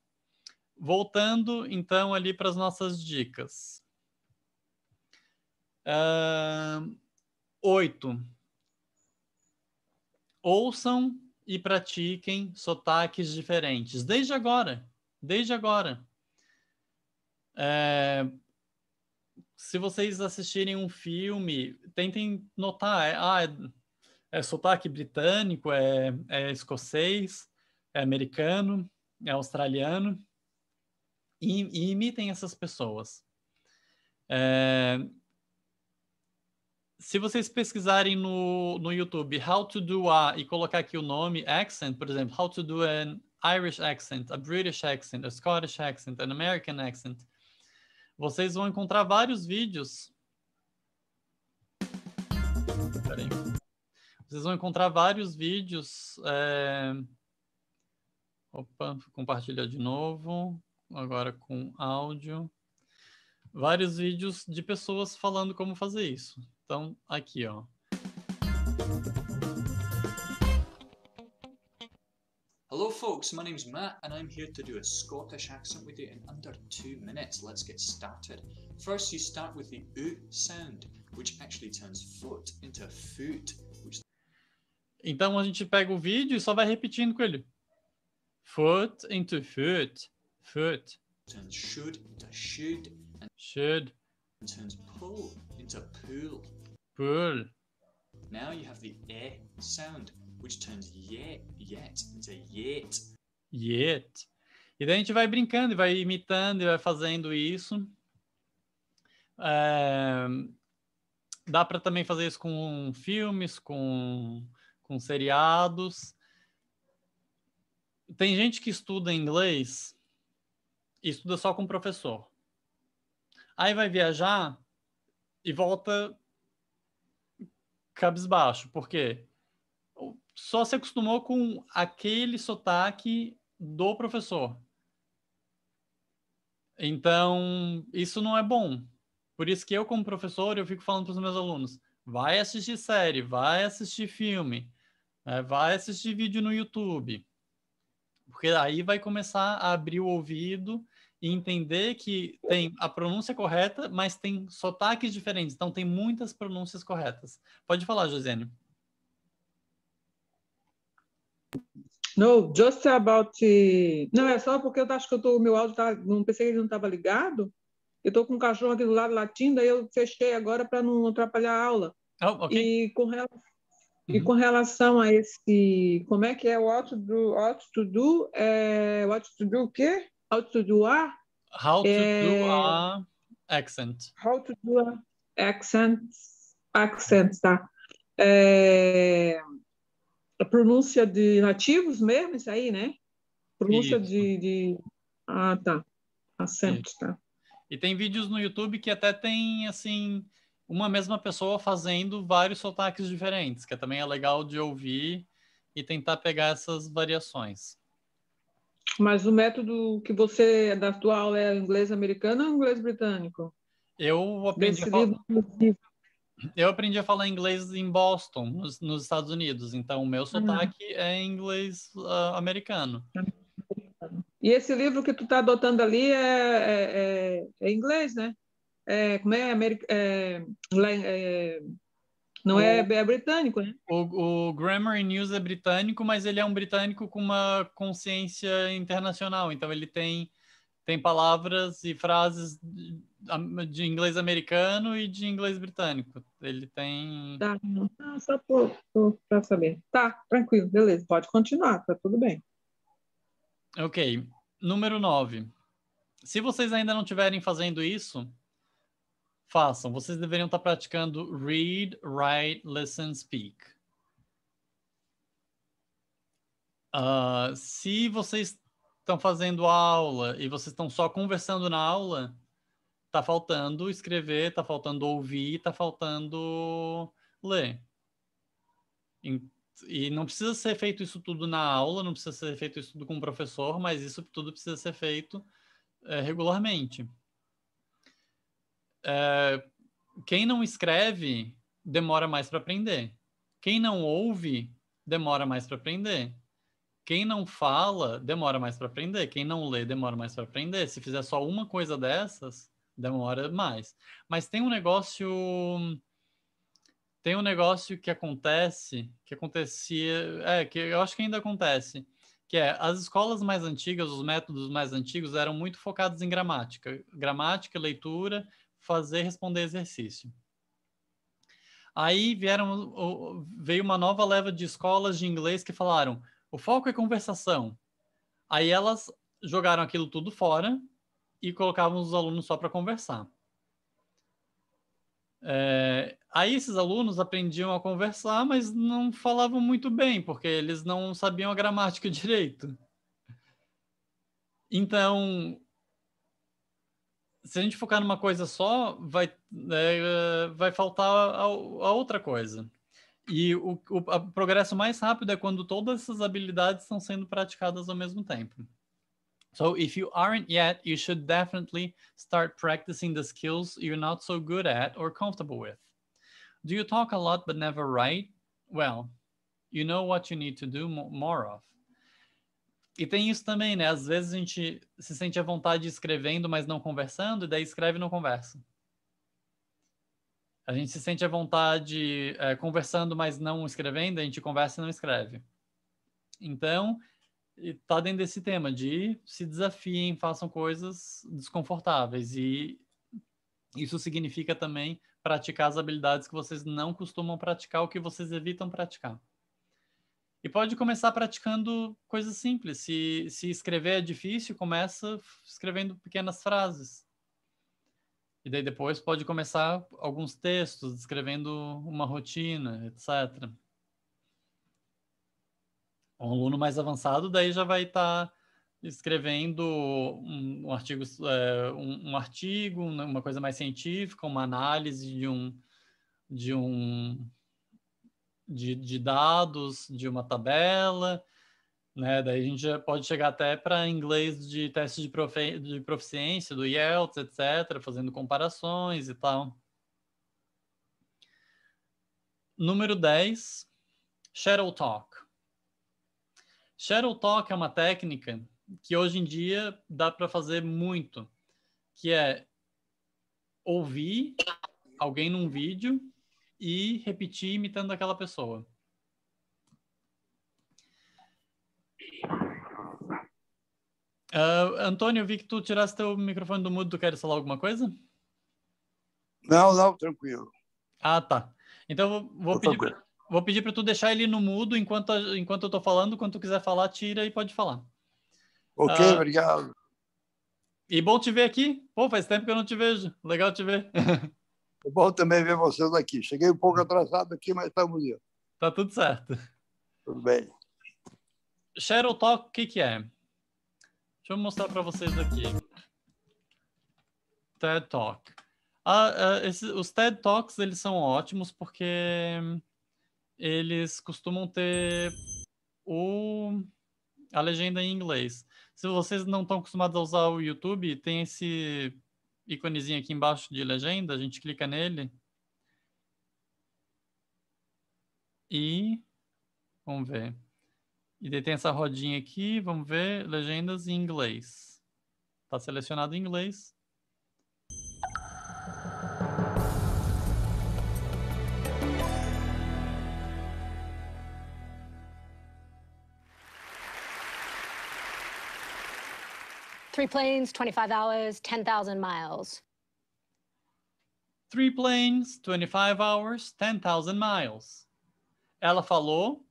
Voltando então ali para as nossas dicas. Uh, oito. Ouçam e pratiquem sotaques diferentes. Desde agora. Desde agora. É, se vocês assistirem um filme, tentem notar, é, ah, é, é sotaque britânico, é, é escocês, é americano, é australiano, e, e imitem essas pessoas. É, se vocês pesquisarem no, no YouTube How to do a e colocar aqui o nome accent, por exemplo, How to do an Irish accent, a British accent, a Scottish accent, an American accent, vocês vão encontrar vários vídeos. Aí. Vocês vão encontrar vários vídeos. É... Opa, compartilhar de novo. Agora com áudio. Vários vídeos de pessoas falando como fazer isso. Então, aqui, ó. Hello folks, my name's Matt and I'm here to do a Scottish accent with you in under two minutes. Let's get started. First you start with the oo sound, which actually turns foot into foot. Which... Então a gente pega o vídeo e só vai repetindo com ele. Foot into foot, foot. Turns should into should. And should. And turns pull into pull. Pull. Now you have the e eh sound, which turns yet, yet into yet. Yet. E daí a gente vai brincando e vai imitando e vai fazendo isso. É... Dá para também fazer isso com filmes, com, com seriados. Tem gente que estuda inglês e estuda só com professor. Aí vai viajar e volta cabisbaixo. Por quê? só se acostumou com aquele sotaque do professor. Então, isso não é bom. Por isso que eu, como professor, eu fico falando para os meus alunos, vai assistir série, vai assistir filme, né, vai assistir vídeo no YouTube. Porque aí vai começar a abrir o ouvido e entender que tem a pronúncia correta, mas tem sotaques diferentes. Então, tem muitas pronúncias corretas. Pode falar, Josiane. No, just about. Não, é só porque eu acho que eu tô, o meu áudio tá, não pensei que ele não estava ligado. Eu estou com um cachorro aqui do lado latindo, aí eu fechei agora para não atrapalhar a aula. Oh, okay. E com relação. E uhum. com relação a esse, como é que é o how to do, how to do, é, what to do o quê? How to do a? How to é, do a accent. How to do a accent, accent, tá? É, a pronúncia de nativos mesmo, isso aí, né? Pronúncia de, de, Ah, tá. Acento, tá isso. tá. E tem vídeos no YouTube que até tem, assim, uma mesma pessoa fazendo vários sotaques diferentes, que também é legal de ouvir e tentar pegar essas variações. Mas o método que você, é da atual é inglês americano ou inglês britânico? Eu aprendi... Desse livro, eu aprendi a falar inglês em Boston, nos, nos Estados Unidos. Então, o meu sotaque uhum. é inglês uh, americano. E esse livro que tu está adotando ali é, é, é, é, inglês, né? É, como é? America, é, é, é não é, é, britânico, né? O, o Grammar News é britânico, mas ele é um britânico com uma consciência internacional. Então, ele tem, tem palavras e frases de inglês americano e de inglês britânico. Ele tem. Tá, ah, só para saber. Tá, tranquilo, beleza, pode continuar, tá tudo bem. Ok. Número 9. Se vocês ainda não estiverem fazendo isso, façam. Vocês deveriam estar tá praticando read, write, listen, speak. Uh, se vocês estão fazendo aula e vocês estão só conversando na aula, tá faltando escrever, tá faltando ouvir, tá faltando ler. E não precisa ser feito isso tudo na aula, não precisa ser feito isso tudo com o professor, mas isso tudo precisa ser feito é, regularmente. É, quem não escreve demora mais para aprender. Quem não ouve demora mais para aprender. Quem não fala demora mais para aprender. Quem não lê demora mais para aprender. Se fizer só uma coisa dessas, demora mais. Mas tem um negócio tem um negócio que acontece, que acontecia, é, que eu acho que ainda acontece, que é as escolas mais antigas, os métodos mais antigos eram muito focados em gramática, gramática, leitura, fazer, responder exercício. Aí vieram, veio uma nova leva de escolas de inglês que falaram: o foco é conversação. Aí elas jogaram aquilo tudo fora e colocávamos os alunos só para conversar. É, aí esses alunos aprendiam a conversar, mas não falavam muito bem, porque eles não sabiam a gramática direito. Então, se a gente focar numa coisa só, vai, é, vai faltar a, a, outra coisa. E o, o progresso mais rápido é quando todas essas habilidades estão sendo praticadas ao mesmo tempo. So if you aren't yet, you should definitely start practicing the skills you're not so good at or comfortable with. Do you talk a lot but never write? Well, you know what you need to do more of. E tem isso também, né? Às vezes a gente se sente à vontade escrevendo, mas não conversando, e daí escreve e não conversa. A gente se sente à vontade é, conversando, mas não escrevendo, a gente conversa e não escreve. Então, e tá dentro desse tema de se desafiem, façam coisas desconfortáveis e isso significa também praticar as habilidades que vocês não costumam praticar ou que vocês evitam praticar. E pode começar praticando coisas simples. Se, se escrever é difícil, começa escrevendo pequenas frases. E daí depois pode começar alguns textos, descrevendo uma rotina, etc. Um aluno mais avançado daí já vai estar tá escrevendo um, um artigo, é, um, um, artigo, né, uma coisa mais científica, uma análise de um de um de, de dados, de uma tabela, né? Daí a gente já pode chegar até para inglês de teste de, profe, de proficiência, do IELTS, etc., fazendo comparações e tal. Número 10, Shadow Talk. Shadow Talk é uma técnica que hoje em dia dá para fazer muito, que é ouvir alguém num vídeo e repetir imitando aquela pessoa. Uh, Antônio, eu vi que tu tiraste teu microfone do mudo. Tu queres falar alguma coisa? Não, não, tranquilo. Ah, tá. Então vou, vou pedir Vou pedir para tu deixar ele no mudo enquanto, enquanto eu estou falando. Quando tu quiser falar, tira e pode falar. Ok, uh, obrigado. E bom te ver aqui. Pô, faz tempo que eu não te vejo. Legal te ver. É bom também ver vocês aqui. Cheguei um pouco atrasado aqui, mas estamos indo. Tá tudo certo. Tudo bem. Shadow Talk, o que, que é? Deixa eu mostrar para vocês aqui. TED Talk. Ah, ah esses, os TED Talks, eles são ótimos porque eles costumam ter o, a legenda em inglês. Se vocês não estão acostumados a usar o YouTube, tem esse íconezinho aqui embaixo de legenda, a gente clica nele. E vamos ver. E daí tem essa rodinha aqui, vamos ver legendas em inglês. Está selecionado em inglês. Three planes, 25 hours, 10,000 miles. Three planes, 25 hours, 10,000 miles. Ela falou,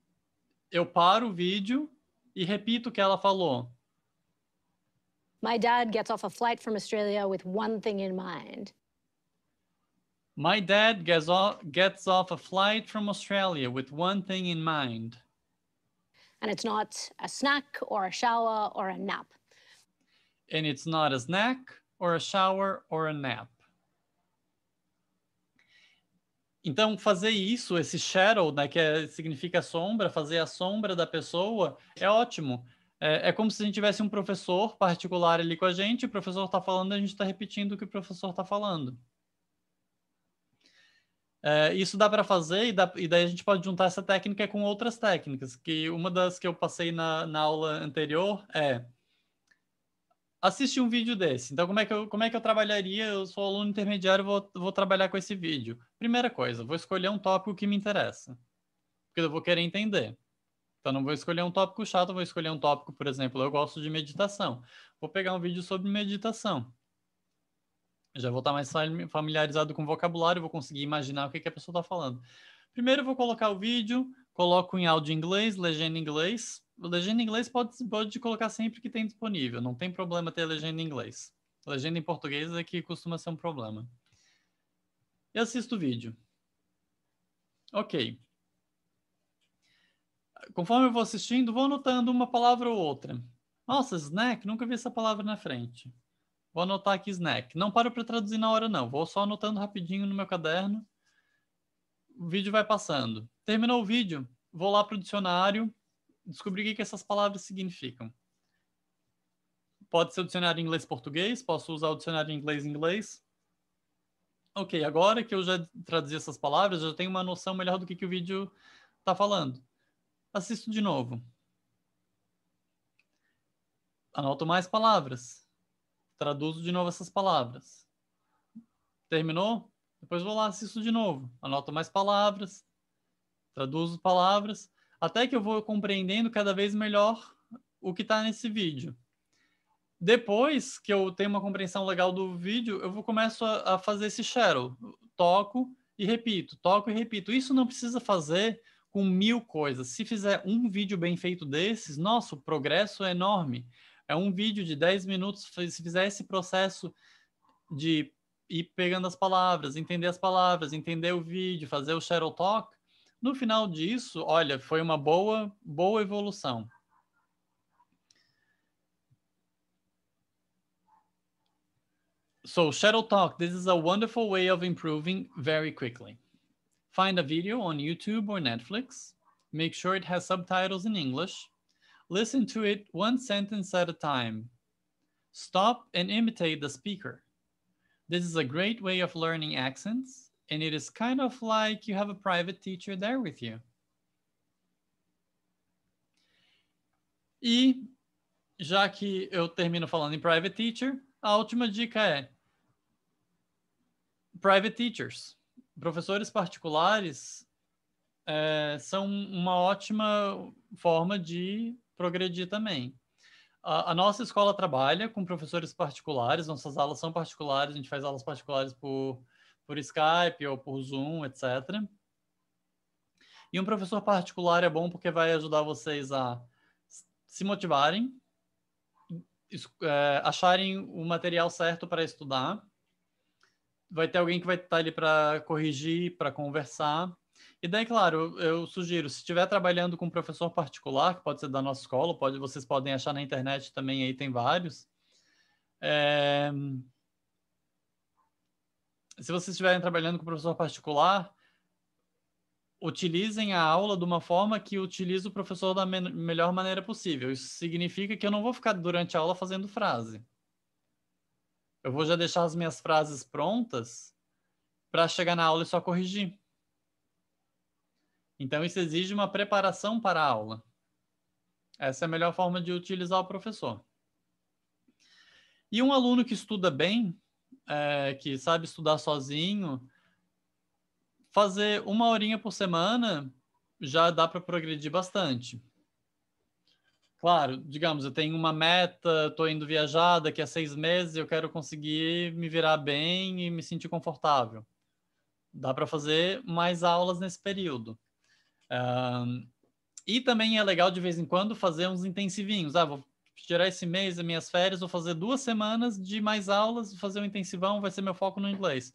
eu paro o vídeo e repito o que ela falou. My dad gets off a flight from Australia with one thing in mind. My dad gets off, gets off a flight from Australia with one thing in mind. And it's not a snack or a shower or a nap. and it's not a snack or a shower or a nap. Então, fazer isso, esse shadow, né, que é, significa sombra, fazer a sombra da pessoa, é ótimo. É, é, como se a gente tivesse um professor particular ali com a gente, o professor está falando, a gente está repetindo o que o professor está falando. É, isso dá para fazer e, dá, e, daí a gente pode juntar essa técnica com outras técnicas, que uma das que eu passei na, na aula anterior é assistir um vídeo desse. Então, como é que eu, como é que eu trabalharia? Eu sou aluno intermediário, vou, vou trabalhar com esse vídeo. Primeira coisa, vou escolher um tópico que me interessa, porque eu vou querer entender. Então, não vou escolher um tópico chato, vou escolher um tópico, por exemplo, eu gosto de meditação. Vou pegar um vídeo sobre meditação. Já vou estar mais familiarizado com o vocabulário, vou conseguir imaginar o que, que a pessoa está falando. Primeiro, eu vou colocar o vídeo, Coloco em áudio em inglês, legenda em inglês. legenda em inglês pode, pode colocar sempre que tem disponível, não tem problema ter legenda em inglês. Legenda em português é que costuma ser um problema. E assisto o vídeo. Ok. Conforme eu vou assistindo, vou anotando uma palavra ou outra. Nossa, snack, nunca vi essa palavra na frente. Vou anotar aqui snack. Não paro para traduzir na hora, não. Vou só anotando rapidinho no meu caderno o vídeo vai passando. Terminou o vídeo, vou lá para o dicionário, descobrir o que, que essas palavras significam. Pode ser o dicionário inglês-português, posso usar o dicionário inglês-inglês. Ok, agora que eu já traduzi essas palavras, já tenho uma noção melhor do que, que o vídeo está falando. Assisto de novo. Anoto mais palavras. Traduzo de novo essas palavras. Terminou? Depois vou lá, assisto de novo, anoto mais palavras, traduzo palavras, até que eu vou compreendendo cada vez melhor o que está nesse vídeo. Depois que eu tenho uma compreensão legal do vídeo, eu vou começo a, a fazer esse shadow. Toco e repito, toco e repito. Isso não precisa fazer com mil coisas. Se fizer um vídeo bem feito desses, nosso progresso é enorme. É um vídeo de 10 minutos. Se fizer esse processo de ir pegando as palavras, entender as palavras, entender o vídeo, fazer o shadow talk. No final disso, olha, foi uma boa, boa evolução. So, shadow talk, this is a wonderful way of improving very quickly. Find a video on YouTube or Netflix. Make sure it has subtitles in English. Listen to it one sentence at a time. Stop and imitate the speaker. This is a great way of learning accents, and it is kind of like you have a private teacher there with you. E, já que eu termino falando em private teacher, a última dica é private teachers. Professores particulares é, são uma ótima forma de progredir também. A, a, nossa escola trabalha com professores particulares, nossas aulas são particulares, a gente faz aulas particulares por, por Skype ou por Zoom, etc. E um professor particular é bom porque vai ajudar vocês a se motivarem, é, acharem o material certo para estudar. Vai ter alguém que vai estar tá ali para corrigir, para conversar. E daí, claro, eu sugiro, se estiver trabalhando com um professor particular, que pode ser da nossa escola, pode, vocês podem achar na internet também, aí tem vários. É... Se vocês estiverem trabalhando com um professor particular, utilizem a aula de uma forma que utilize o professor da me melhor maneira possível. Isso significa que eu não vou ficar durante a aula fazendo frase. Eu vou já deixar as minhas frases prontas para chegar na aula e só corrigir. Então, isso exige uma preparação para a aula. Essa é a melhor forma de utilizar o professor. E um aluno que estuda bem, é, que sabe estudar sozinho, fazer uma horinha por semana já dá para progredir bastante. Claro, digamos, eu tenho uma meta, estou indo viajar daqui a seis meses, eu quero conseguir me virar bem e me sentir confortável. Dá para fazer mais aulas nesse período. Um, e também é legal de vez em quando fazer uns intensivinhos. Ah, vou tirar esse mês as minhas férias, vou fazer duas semanas de mais aulas, vou fazer um intensivão, vai ser meu foco no inglês.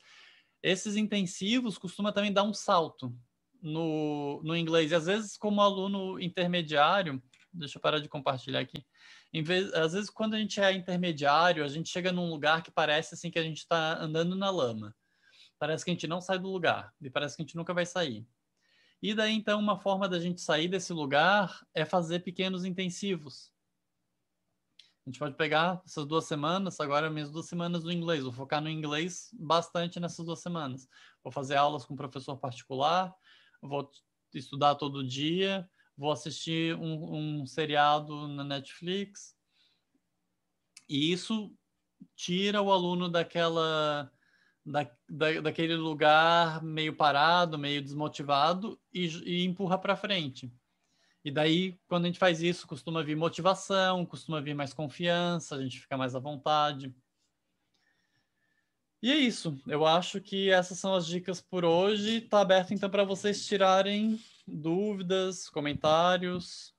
Esses intensivos costuma também dar um salto no, no inglês. E às vezes, como aluno intermediário, deixa eu parar de compartilhar aqui. Vez, às vezes, quando a gente é intermediário, a gente chega num lugar que parece assim que a gente está andando na lama. Parece que a gente não sai do lugar e parece que a gente nunca vai sair. E daí, então, uma forma da gente sair desse lugar é fazer pequenos intensivos. A gente pode pegar essas duas semanas, agora é minhas duas semanas do inglês, vou focar no inglês bastante nessas duas semanas. Vou fazer aulas com um professor particular, vou estudar todo dia, vou assistir um, um seriado na Netflix. E isso tira o aluno daquela da, da, daquele lugar meio parado, meio desmotivado e, e empurra para frente. E daí, quando a gente faz isso, costuma vir motivação, costuma vir mais confiança, a gente fica mais à vontade. E é isso. Eu acho que essas são as dicas por hoje. Está aberto então para vocês tirarem dúvidas, comentários.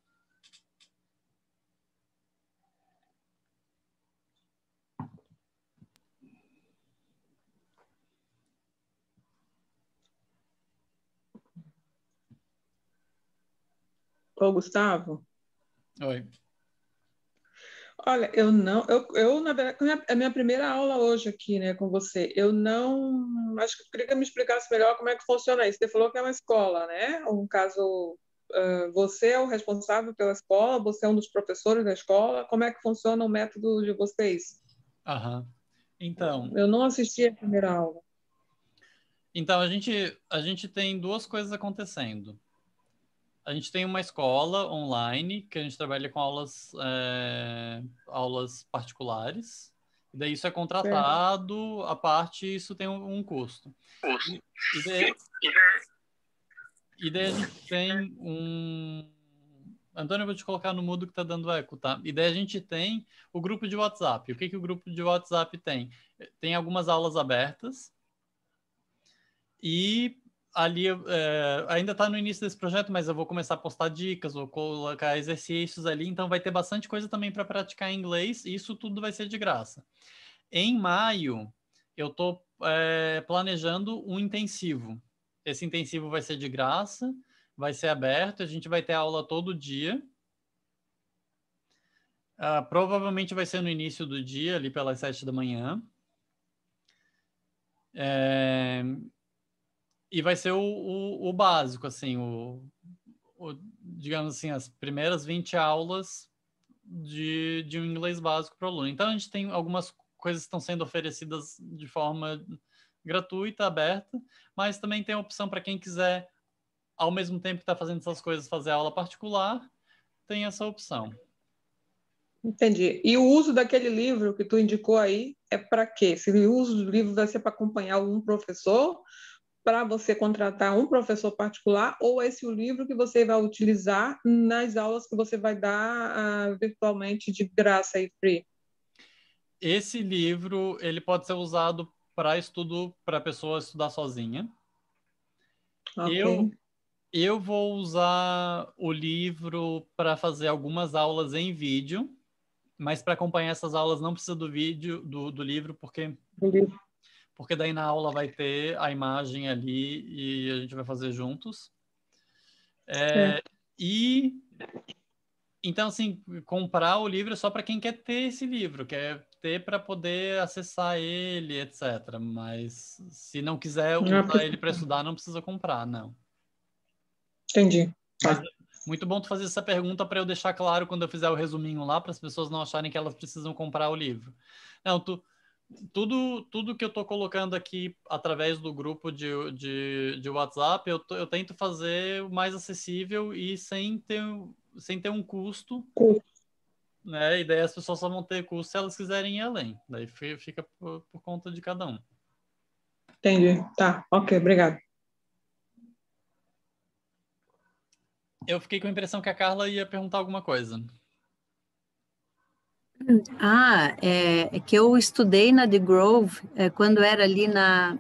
Ô, Gustavo. Oi. Olha, eu não, eu, eu na verdade, é é a minha primeira aula hoje aqui, né, com você, eu não, acho que eu queria que me explicasse melhor como é que funciona isso. Você falou que é uma escola, né? Um caso, uh, você é o responsável pela escola, você é um dos professores da escola. Como é que funciona o método de vocês? Aham. Então. Eu não assisti a primeira aula. Então a gente a gente tem duas coisas acontecendo a gente tem uma escola online que a gente trabalha com aulas, é, aulas particulares. E daí isso é contratado, a parte isso tem um, um custo. E daí, e daí a gente tem um. Antônio, eu vou te colocar no mudo que tá dando eco, tá? E daí a gente tem o grupo de WhatsApp. O que, que o grupo de WhatsApp tem? Tem algumas aulas abertas e ali é, ainda está no início desse projeto, mas eu vou começar a postar dicas, vou colocar exercícios ali, então vai ter bastante coisa também para praticar em inglês, e isso tudo vai ser de graça. Em maio, eu estou eh, é, planejando um intensivo. Esse intensivo vai ser de graça, vai ser aberto, a gente vai ter aula todo dia. Uh, provavelmente vai ser no início do dia, ali pelas sete da manhã. É, e vai ser o, o, o básico, assim, o, o, digamos assim, as primeiras 20 aulas de, de um inglês básico para o aluno. Então, a gente tem algumas coisas que estão sendo oferecidas de forma gratuita, aberta, mas também tem a opção para quem quiser, ao mesmo tempo que está fazendo essas coisas, fazer aula particular, tem essa opção. Entendi. E o uso daquele livro que tu indicou aí é para quê? Se o uso do livro vai ser para acompanhar algum professor para você contratar um professor particular ou esse o livro que você vai utilizar nas aulas que você vai dar uh, virtualmente de graça e free? Esse livro ele pode ser usado para estudo para pessoa estudar sozinha. Okay. Eu eu vou usar o livro para fazer algumas aulas em vídeo, mas para acompanhar essas aulas não precisa do vídeo do, do livro porque porque daí na aula vai ter a imagem ali e a gente vai fazer juntos. É, e então assim comprar o livro é só para quem quer ter esse livro, quer ter para poder acessar ele, etc. Mas se não quiser usar não ele para estudar, não precisa comprar, não. Entendi. Mas, muito bom tu fazer essa pergunta para eu deixar claro quando eu fizer o resuminho lá, para as pessoas não acharem que elas precisam comprar o livro. Não, tu, tudo, tudo que eu estou colocando aqui através do grupo de, de, de WhatsApp, eu, eu tento fazer o mais acessível e sem ter, sem ter um custo. custo. Né? E daí as pessoas só vão ter custo se elas quiserem ir além. Daí fica por, por conta de cada um. Entendi. Tá, ok, obrigado. Eu fiquei com a impressão que a Carla ia perguntar alguma coisa. Ah, é, é que eu estudei na The Grove é, quando era ali na,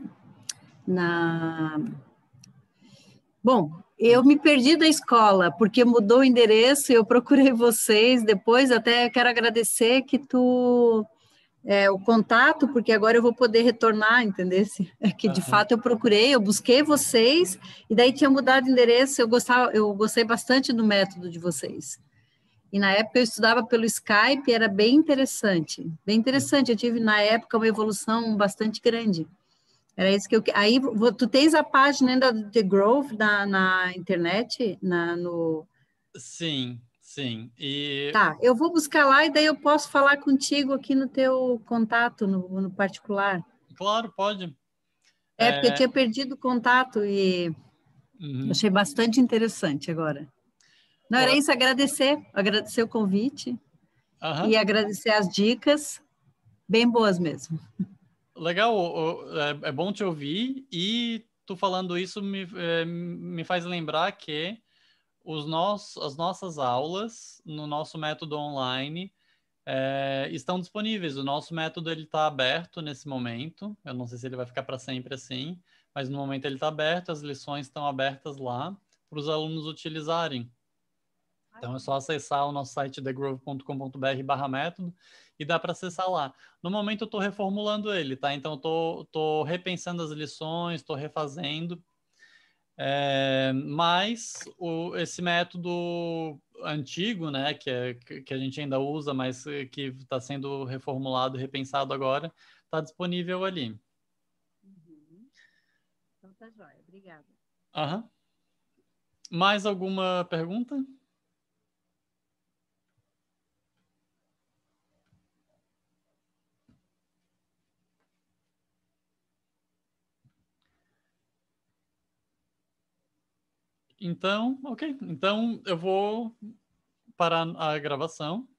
na. Bom, eu me perdi da escola porque mudou o endereço. Eu procurei vocês depois. Até quero agradecer que tu é, o contato, porque agora eu vou poder retornar, entendeu? É que de uhum. fato eu procurei, eu busquei vocês, e daí tinha mudado de endereço, eu gostava, eu gostei bastante do método de vocês. E na época eu estudava pelo Skype, era bem interessante, bem interessante. Eu tive na época uma evolução bastante grande. Era isso que eu. Aí tu tens a página ainda do The Grove na, na internet, na no. Sim, sim. E... Tá, eu vou buscar lá e daí eu posso falar contigo aqui no teu contato no, no particular. Claro, pode. É, é, porque eu é tinha perdido o contato e uhum. achei bastante interessante agora. Não, era isso, agradecer, agradecer o convite uhum. e agradecer as dicas, bem boas mesmo. Legal, é, é bom te ouvir e tu falando isso me, é, me faz lembrar que os nossos, as nossas aulas no nosso método online é, estão disponíveis. O nosso método ele está aberto nesse momento. Eu não sei se ele vai ficar para sempre assim, mas no momento ele está aberto. As lições estão abertas lá para os alunos utilizarem. Então é só acessar o nosso site thegrove.com.br barra método e dá para acessar lá. No momento eu estou reformulando ele, tá? Então eu tô, tô repensando as lições, estou refazendo. É, mas o, esse método antigo, né, que, é, que a gente ainda usa, mas que está sendo reformulado, repensado agora, está disponível ali. Uhum. Então tá joia, obrigada. Aham. Mais alguma pergunta? Então, ok. Então eu vou parar a gravação.